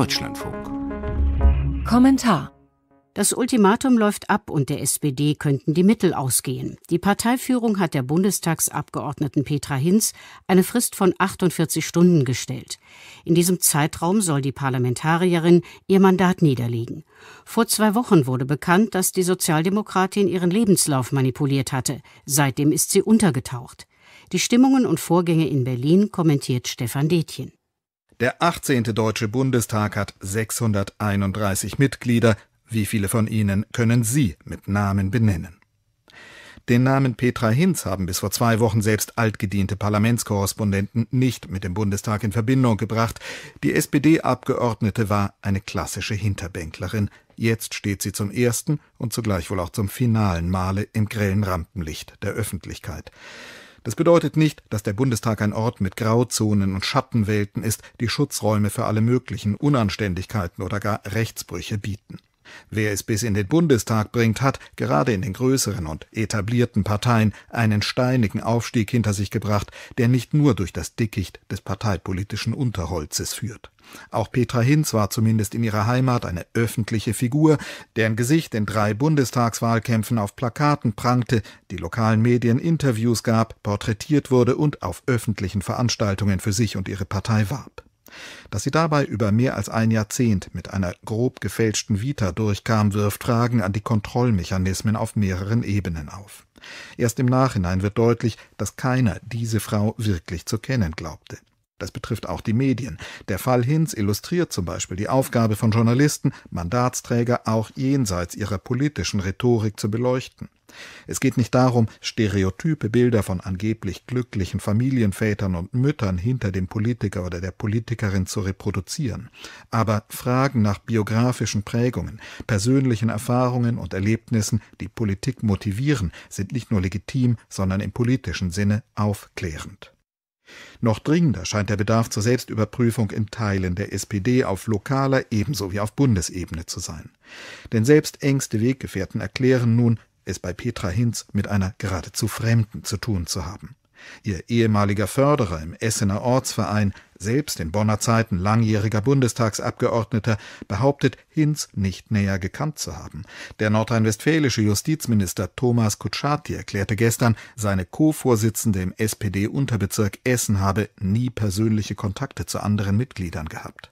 Deutschlandfunk. Kommentar. Das Ultimatum läuft ab und der SPD könnten die Mittel ausgehen. Die Parteiführung hat der Bundestagsabgeordneten Petra Hinz eine Frist von 48 Stunden gestellt. In diesem Zeitraum soll die Parlamentarierin ihr Mandat niederlegen. Vor zwei Wochen wurde bekannt, dass die Sozialdemokratin ihren Lebenslauf manipuliert hatte. Seitdem ist sie untergetaucht. Die Stimmungen und Vorgänge in Berlin kommentiert Stefan Detjen. Der 18. Deutsche Bundestag hat 631 Mitglieder. Wie viele von ihnen können Sie mit Namen benennen? Den Namen Petra Hinz haben bis vor zwei Wochen selbst altgediente Parlamentskorrespondenten nicht mit dem Bundestag in Verbindung gebracht. Die SPD-Abgeordnete war eine klassische Hinterbänklerin. Jetzt steht sie zum ersten und zugleich wohl auch zum finalen Male im grellen Rampenlicht der Öffentlichkeit. Das bedeutet nicht, dass der Bundestag ein Ort mit Grauzonen und Schattenwelten ist, die Schutzräume für alle möglichen Unanständigkeiten oder gar Rechtsbrüche bieten Wer es bis in den Bundestag bringt, hat, gerade in den größeren und etablierten Parteien, einen steinigen Aufstieg hinter sich gebracht, der nicht nur durch das Dickicht des parteipolitischen Unterholzes führt. Auch Petra Hinz war zumindest in ihrer Heimat eine öffentliche Figur, deren Gesicht in drei Bundestagswahlkämpfen auf Plakaten prangte, die lokalen Medien Interviews gab, porträtiert wurde und auf öffentlichen Veranstaltungen für sich und ihre Partei warb. Dass sie dabei über mehr als ein Jahrzehnt mit einer grob gefälschten Vita durchkam, wirft Fragen an die Kontrollmechanismen auf mehreren Ebenen auf. Erst im Nachhinein wird deutlich, dass keiner diese Frau wirklich zu kennen glaubte. Das betrifft auch die Medien. Der Fall Hinz illustriert zum Beispiel die Aufgabe von Journalisten, Mandatsträger auch jenseits ihrer politischen Rhetorik zu beleuchten. Es geht nicht darum, stereotype Bilder von angeblich glücklichen Familienvätern und Müttern hinter dem Politiker oder der Politikerin zu reproduzieren, aber Fragen nach biografischen Prägungen, persönlichen Erfahrungen und Erlebnissen, die Politik motivieren, sind nicht nur legitim, sondern im politischen Sinne aufklärend. Noch dringender scheint der Bedarf zur Selbstüberprüfung in Teilen der SPD auf lokaler ebenso wie auf Bundesebene zu sein. Denn selbst engste Weggefährten erklären nun, es bei Petra Hinz mit einer geradezu Fremden zu tun zu haben. Ihr ehemaliger Förderer im Essener Ortsverein, selbst in Bonner Zeiten langjähriger Bundestagsabgeordneter, behauptet, Hinz nicht näher gekannt zu haben. Der nordrhein-westfälische Justizminister Thomas Kutschaty erklärte gestern, seine Co-Vorsitzende im SPD-Unterbezirk Essen habe nie persönliche Kontakte zu anderen Mitgliedern gehabt.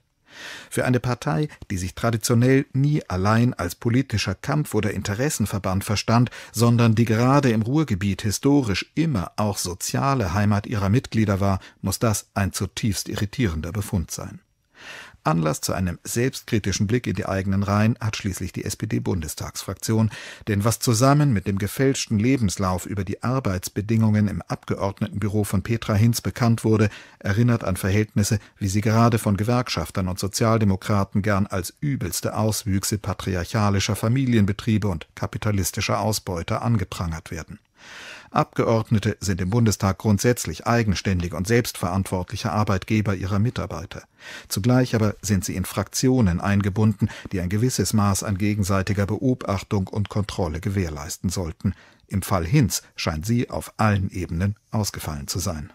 Für eine Partei, die sich traditionell nie allein als politischer Kampf- oder Interessenverband verstand, sondern die gerade im Ruhrgebiet historisch immer auch soziale Heimat ihrer Mitglieder war, muss das ein zutiefst irritierender Befund sein Anlass zu einem selbstkritischen Blick in die eigenen Reihen hat schließlich die SPD-Bundestagsfraktion, denn was zusammen mit dem gefälschten Lebenslauf über die Arbeitsbedingungen im Abgeordnetenbüro von Petra Hinz bekannt wurde, erinnert an Verhältnisse, wie sie gerade von Gewerkschaftern und Sozialdemokraten gern als übelste Auswüchse patriarchalischer Familienbetriebe und kapitalistischer Ausbeuter angeprangert werden. Abgeordnete sind im Bundestag grundsätzlich eigenständige und selbstverantwortliche Arbeitgeber ihrer Mitarbeiter. Zugleich aber sind sie in Fraktionen eingebunden, die ein gewisses Maß an gegenseitiger Beobachtung und Kontrolle gewährleisten sollten. Im Fall Hinz scheint sie auf allen Ebenen ausgefallen zu sein.